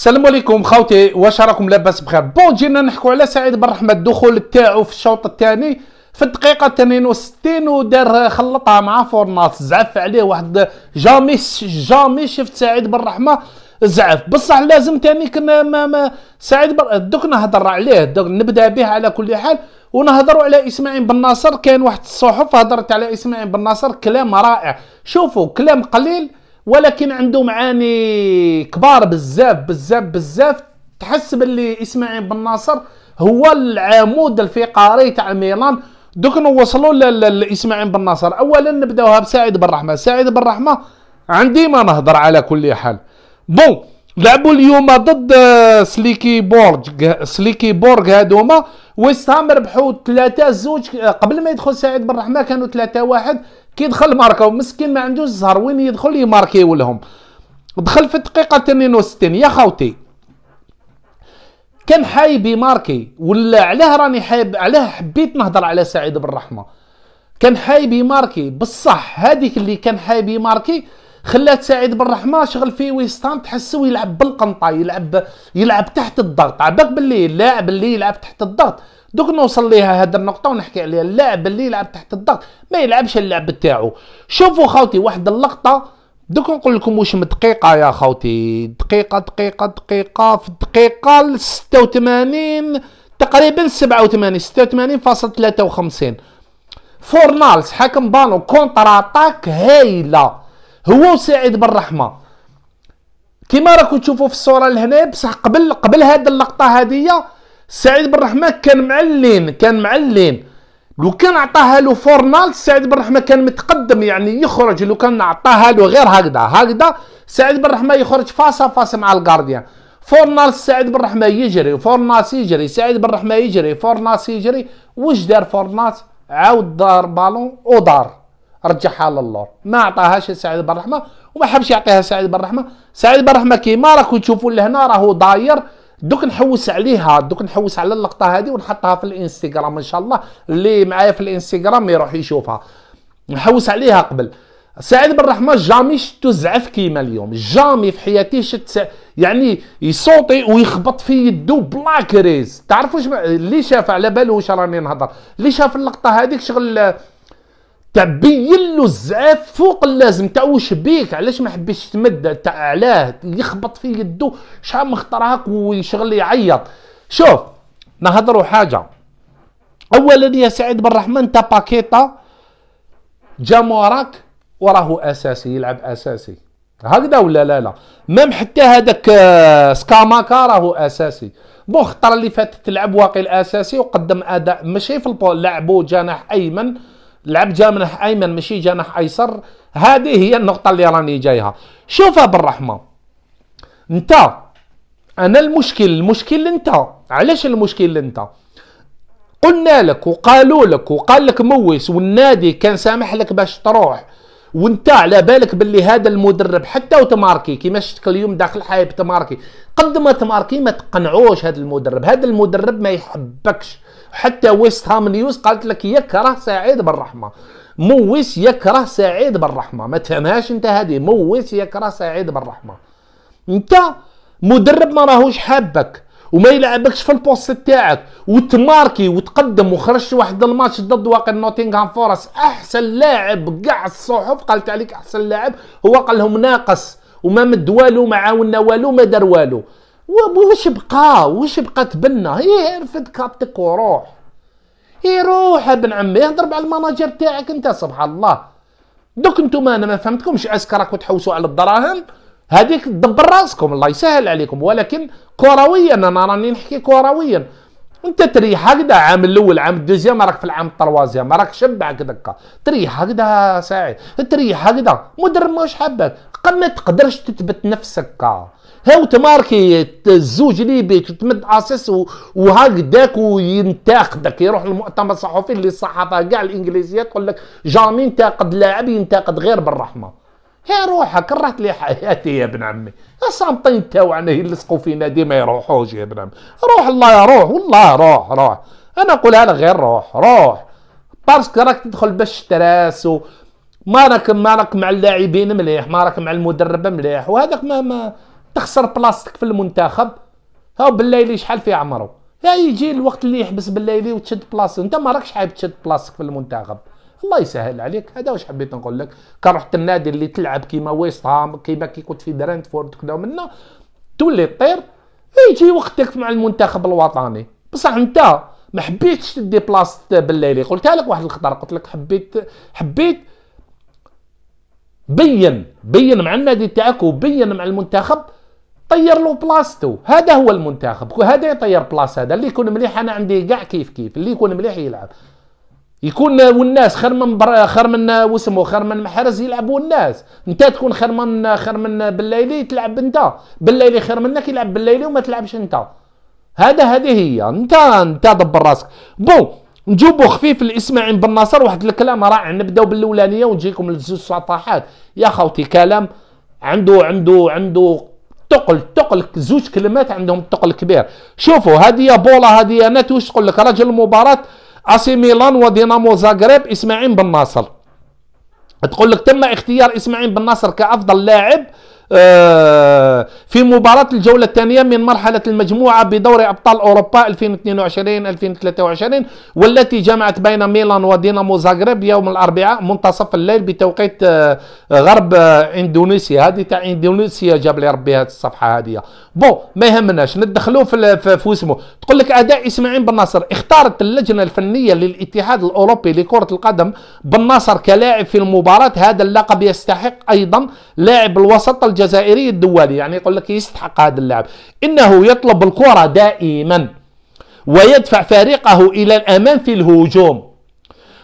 السلام عليكم خوتي واش راكم لاباس بخير بون جينا نحكوا على سعيد بن رحمه الدخول تاعو في الشوط الثاني في الدقيقه 62 ودار خلطها مع فورناس زعف عليه واحد جامي جامي شفت سعيد بن رحمه زعف بصح لازم ثاني كنا ما ما سعيد بر... دوك نهضر عليه دوك نبدا به على كل حال ونهضروا على اسماعيل بن ناصر كاين واحد الصحف هضرت على اسماعيل بن ناصر كلام رائع شوفوا كلام قليل ولكن عنده معاني كبار بزاف بزاف بزاف تحس باللي اسماعيل بن ناصر هو العمود الفقري تاع ميلان دوك نوصلوا لاسماعيل بن ناصر اولا نبداوها بسعيد بن رحمه سعيد بن رحمه عندي ما نهضر على كل حال بون لعبوا اليوم ضد آه، سليكي بورج سليكي بورج هادوما ويست هام ربحوا 3 زوج آه، قبل ما يدخل سعيد بن رحمه كانوا 3 واحد كي دخل ماركا مسكين ما عندوش الزهر وين يدخل يماركي ولهم دخل في الدقيقه 62 يا خوتي كان حايب يماركي ولا علاه راني حايب علاه حبيت نهضر على سعيد بن رحمه كان حايب يماركي بصح هذيك اللي كان حايب يماركي خلات سعيد بن رحمه شغل في ويستان تحسو يلعب بالقنطه يلعب يلعب تحت الضغط عباك باللي اللاعب اللي يلعب تحت الضغط دوك نوصل ليها هاد النقطة ونحكي عليها اللاعب اللي يلعب تحت الضغط ما يلعبش اللعب تاعو شوفوا خاوتي واحد اللقطة دوك نقول لكم واش من دقيقة يا خاوتي دقيقة دقيقة دقيقة في الدقيقة 86 تقريبا 87 86 فاصل 53 فورنالز حكم بانو كونتر اتاك هايله هو وسعيد بالرحمه كما راكم تشوفوا في الصوره لهنا بصح قبل قبل هذه اللقطه هذه سعيد بالرحمه كان معلم كان معلم لو كان عطاها له فورنال سعيد بالرحمه كان متقدم يعني يخرج لو كان عطاها له غير هكذا هكذا سعيد بالرحمه يخرج فاس فاس مع الغارديان فورنال سعيد بالرحمه يجري فورناس يجري سعيد بالرحمه يجري فورناس يجري واش دار فورناس عاود دار بالون ودار رجعها للور ما عطاهاش سعيد بن رحمه وما حبش يعطيها سعيد بن رحمه سعيد بن رحمه كيما راكم تشوفوا لهنا راهو داير دوك نحوس عليها دوك نحوس على اللقطه هذه ونحطها في الانستغرام ان شاء الله اللي معايا في الانستغرام يروح يشوفها نحوس عليها قبل سعيد بن رحمه جامي شتو زعف كيما اليوم جامي في حياتي شت يعني يصوتي ويخبط في يدو بلا كريز تعرفوا اللي شاف على باله واش راني نهضر اللي شاف اللقطه هذيك شغل تبين له الزعاف فوق اللازم تاع واش بيك علاش ما حبيتش تمد تاع علاه يخبط في يده شحال من هاك ويشغل يعيط شوف نهضروا حاجه اولا يا سعيد بن الرحمن تا باكيتا جا موراك وراه اساسي يلعب اساسي هكذا ولا لا لا ميم حتى هذاك آه، سكاماكا راهو اساسي بون خطره اللي فاتت تلعب واقي الاساسي وقدم اداء ماشي في البول لعبو جناح ايمن لعب جناح ايمن ماشي جناح ايسر هذه هي النقطه اللي راني جايها شوفها بالرحمه انت انا المشكل المشكل انت علاش المشكل انت قلنا لك وقالوا لك وقال لك مويس والنادي كان سامح لك باش تروح وانت على بالك باللي هذا المدرب حتى وتماركي كيما شفتك اليوم داخل حايب تماركي قد ما تماركي ما تقنعوش هذا المدرب هذا المدرب ما يحبكش حتى ويست هام نيوز قالت لك يكره سعيد بالرحمه موس يكره سعيد بالرحمه ما تفهمهاش انت هذه موس يكره سعيد بالرحمه انت مدرب ما راهوش حابك وما يلعبكش في البوست تاعك وتماركي وتقدم وخرجت واحد الماتش ضد واقع نوتنغهام فورس احسن لاعب كاع الصحف قالت عليك احسن لاعب هو قال لهم ناقص وما مد والو ما عاوننا والو ما دار والو واش بقى واش بقى تبنى هي رفد كابتك وروح يروح ابن عمي اهضر على المناجر تاعك انت سبحان الله دوك انتم انا ما فهمتكمش اسك راكم تحوسوا على الدراهم هذيك دبر راسكم الله يسهل عليكم ولكن كرويا انا راني نحكي كرويا انت تريح هكذا عام الاول عام الدوزيام راك في العام التروازيام راك شبع دكا تريح هكذا سعيد تريح هكذا مدر ماهوش حابك قد ما تقدرش تثبت نفسك هاو تماركي الزوج بيك تمد عاصص وهكذاك وينتقدك يروح المؤتمر الصحفي اللي الصحافه كاع الانجليزيه تقول لك جامي ينتقد لاعب ينتقد غير بالرحمه يا روحك كرهت لي حياتي يا ابن عمي السامطين تاوعنا يلصقوا فينا ديما يروحوش يا ابن عمي روح الله يا روح والله روح روح انا نقولها لك غير روح روح باسكو راك تدخل باش تراس ما راك ما راك مع اللاعبين مليح ما راك مع المدرب مليح وهذاك ما ما تخسر بلاصتك في المنتخب ها بالليلي شحال في عمره ها يجي الوقت اللي يحبس بالليلي وتشد بلاصتك انت ما راكش حاب تشد بلاصتك في المنتخب الله يسهل عليك هذا واش حبيت نقول لك كان رحت النادي اللي تلعب كيما ويست هام كيما كي كنت في برنتفورد كذا ومنا تولي طير يجي وقتك مع المنتخب الوطني بصح انت ما حبيتش تدي بلاصت بالليلي قلتها لك واحد الخطر قلت لك حبيت حبيت بين بين مع النادي تاعك وبين مع المنتخب طير له بلاصتو هذا هو المنتخب هذا يطير بلاصه هذا اللي يكون مليح انا عندي كاع كيف كيف اللي يكون مليح يلعب يكون والناس خير من برا خير من وسمو خير من محرز يلعبوا الناس انت تكون خير من خير من بالليلي تلعب انت بالليلي خير منك يلعب بالليلي وما تلعبش انت هذا هذه هي انت انت دبر راسك بون نجيبو خفيف الاسماعيل بن ناصر واحد الكلام رائع نبداو بالاولانيه ونجيكم لزوج صفحات يا خوتي كلام عنده عنده عنده تقل تقل زوج كلمات عندهم تقل كبير شوفوا هذه بولا هذه نت وش تقول لك رجل المباراة اسي ميلان ودينامو زاغريب اسماعيل بن ناصر تقول لك تم اختيار اسماعيل بن ناصر كافضل لاعب آه، في مباراة الجولة الثانية من مرحلة المجموعة بدوري أبطال أوروبا 2022-2023 والتي جمعت بين ميلان ودينامو زاغرب يوم الأربعاء منتصف الليل بتوقيت آه، غرب آه، إندونيسيا هذه تاع إندونيسيا جاب لي ربي هذه الصفحة هذه بون ما يهمناش ندخلوا في في اسمه تقول لك أداء إسماعيل بن ناصر اختارت اللجنة الفنية للاتحاد الأوروبي لكرة القدم بن ناصر كلاعب في المباراة هذا اللقب يستحق أيضا لاعب الوسط الج الجزائري الدولي يعني يقول لك يستحق هذا اللاعب انه يطلب الكره دائما ويدفع فريقه الى الامام في الهجوم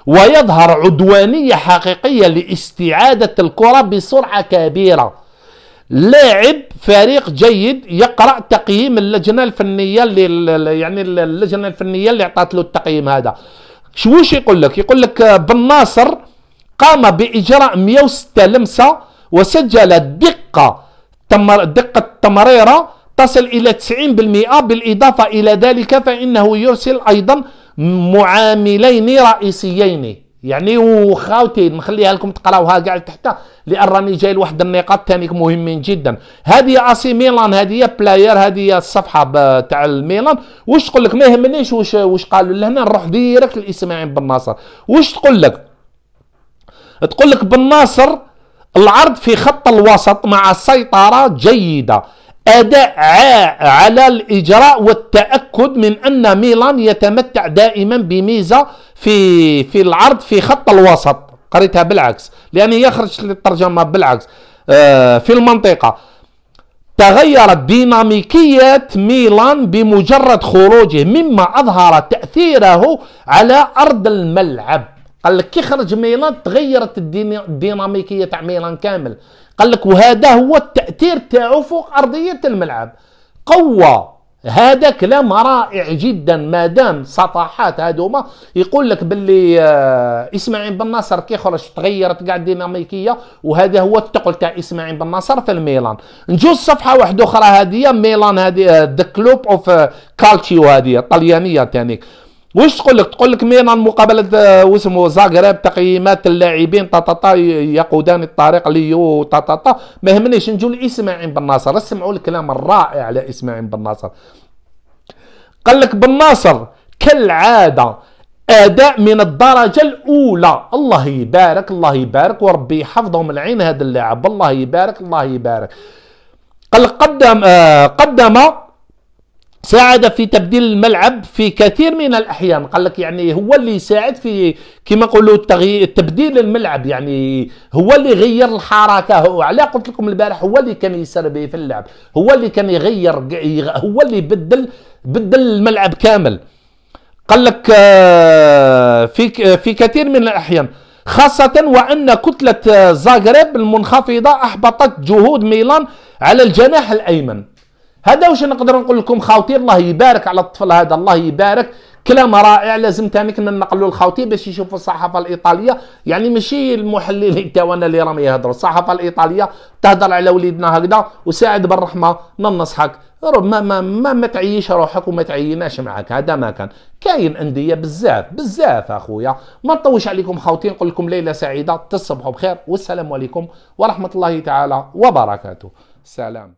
ويظهر عدوانيه حقيقيه لاستعاده الكره بسرعه كبيره لاعب فريق جيد يقرا تقييم اللجنه الفنيه اللي يعني اللجنه الفنيه اللي عطات له التقييم هذا وش يقول لك يقول لك بن ناصر قام باجراء 106 لمسه وسجل دقة تمر دقة تمريرة تصل إلى 90% بالإضافة إلى ذلك فإنه يرسل أيضا معاملين رئيسيين يعني وخاوتي نخليها لكم تقراوها كاع تحت لان راني جاي لواحد النقاط ثاني مهمين جدا هذه اسي ميلان هذه بلاير هذه الصفحه تاع الميلان واش تقول لك ما يهمنيش واش واش قالوا لهنا نروح ديريكت لاسماعيل بن ناصر واش تقول لك تقول لك بن ناصر العرض في خط الوسط مع سيطرة جيدة أداء على الإجراء والتأكد من أن ميلان يتمتع دائما بميزة في في العرض في خط الوسط قريتها بالعكس لأن يخرج للترجمة بالعكس آه، في المنطقة تغيرت ديناميكية ميلان بمجرد خروجه مما أظهر تأثيره على أرض الملعب قال لك كي خرج ميلان تغيرت الديناميكيه تاع ميلان كامل قال لك وهذا هو التاثير تاعو فوق ارضيه الملعب قوه هذا كلام رائع جدا ما دام سطاحات هذوما يقول لك باللي آه، اسماعيل بن ناصر كي خرج تغيرت كاع الديناميكيه وهذا هو الثقل تاع اسماعيل بن ناصر في الميلان نجو صفحه واحده اخرى هذه ميلان هذه ذا كلوب اوف كالتشيو هذه الطليانيه تانيك واش تقول لك تقول لك مين المقابله مقابله آه، واسمه زاغرب تقييمات اللاعبين طاطا يقودان الطريق ليو طاطا ما يهمنيش نجوا لاسماعيل بن ناصر اسمعوا الكلام الرائع على اسماعيل بن ناصر قال لك بن ناصر كالعاده اداء من الدرجه الاولى الله يبارك الله يبارك وربي يحفظه من عين هذا اللاعب الله يبارك الله يبارك قال قدم آه، قدم ساعد في تبديل الملعب في كثير من الاحيان قال لك يعني هو اللي يساعد في كما نقولوا تبديل الملعب يعني هو اللي غير الحركه هو على قلت لكم البارح هو اللي كان يسر به في اللعب هو اللي كان يغير هو اللي بدل بدل الملعب كامل قال لك آه، في في كثير من الاحيان خاصة وأن كتلة آه، زاغرب المنخفضة أحبطت جهود ميلان على الجناح الأيمن هذا واش نقدر نقول لكم خاوتي الله يبارك على الطفل هذا الله يبارك كلام رائع لازم ثاني كنا نقلوا لخاوتي باش يشوفوا الصحافه الايطاليه يعني ماشي المحللين تاعنا اللي راهم يهضروا الصحافه الايطاليه تهضر على وليدنا هكذا وساعد بالرحمه ننصحك ما ما ما, ما تعيش روحك وما تعيناش معك هذا ما كان كاين انديه بزاف بزاف اخويا ما نطوش عليكم خاوتي نقول لكم ليله سعيده تصبحوا بخير والسلام عليكم ورحمه الله تعالى وبركاته سلام